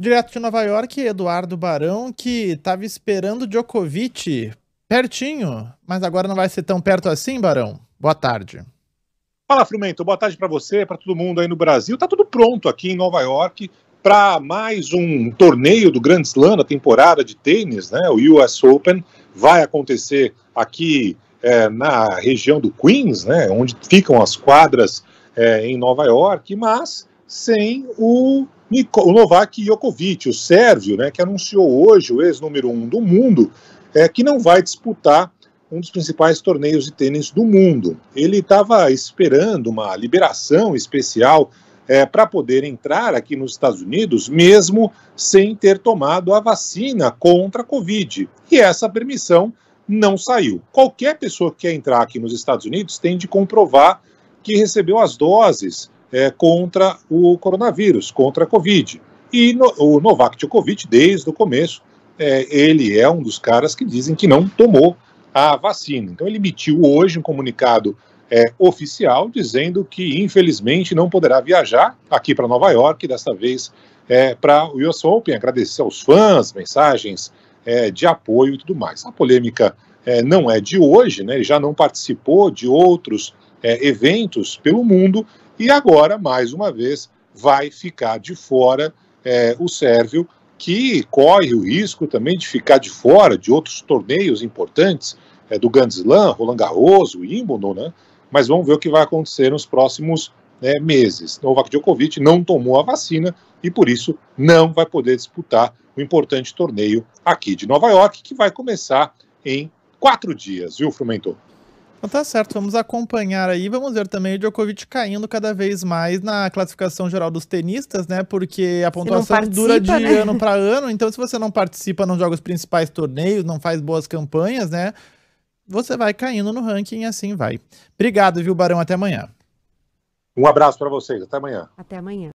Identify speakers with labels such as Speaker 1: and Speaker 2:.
Speaker 1: Direto de Nova York, Eduardo Barão, que estava esperando Djokovic pertinho, mas agora não vai ser tão perto assim, Barão. Boa tarde.
Speaker 2: Fala, Frumento. Boa tarde para você, para todo mundo aí no Brasil. Tá tudo pronto aqui em Nova York para mais um torneio do Grand Slam a temporada de tênis, né? O US Open vai acontecer aqui é, na região do Queens, né? Onde ficam as quadras é, em Nova York, mas sem o o Novak Djokovic, o sérvio, né, que anunciou hoje, o ex-número um do mundo, é, que não vai disputar um dos principais torneios de tênis do mundo. Ele estava esperando uma liberação especial é, para poder entrar aqui nos Estados Unidos, mesmo sem ter tomado a vacina contra a Covid. E essa permissão não saiu. Qualquer pessoa que quer entrar aqui nos Estados Unidos tem de comprovar que recebeu as doses é, contra o coronavírus, contra a Covid. E no, o Novak Djokovic, desde o começo, é, ele é um dos caras que dizem que não tomou a vacina. Então ele emitiu hoje um comunicado é, oficial dizendo que infelizmente não poderá viajar aqui para Nova York, dessa vez é, para o US Open, agradecer aos fãs, mensagens é, de apoio e tudo mais. A polêmica é, não é de hoje, né, ele já não participou de outros é, eventos pelo mundo e agora, mais uma vez, vai ficar de fora é, o Sérvio, que corre o risco também de ficar de fora de outros torneios importantes, é, do Grand Slam, Roland Garros, Wimbledon, né? Mas vamos ver o que vai acontecer nos próximos né, meses. Novak Djokovic não tomou a vacina e, por isso, não vai poder disputar o importante torneio aqui de Nova York, que vai começar em quatro dias, viu, Frumento?
Speaker 1: Então tá certo, vamos acompanhar aí, vamos ver também o Djokovic caindo cada vez mais na classificação geral dos tenistas, né? Porque a pontuação dura de né? ano para ano, então se você não participa, nos jogos principais torneios, não faz boas campanhas, né? Você vai caindo no ranking e assim vai. Obrigado, viu, Barão? Até amanhã.
Speaker 2: Um abraço para vocês, até amanhã. Até amanhã.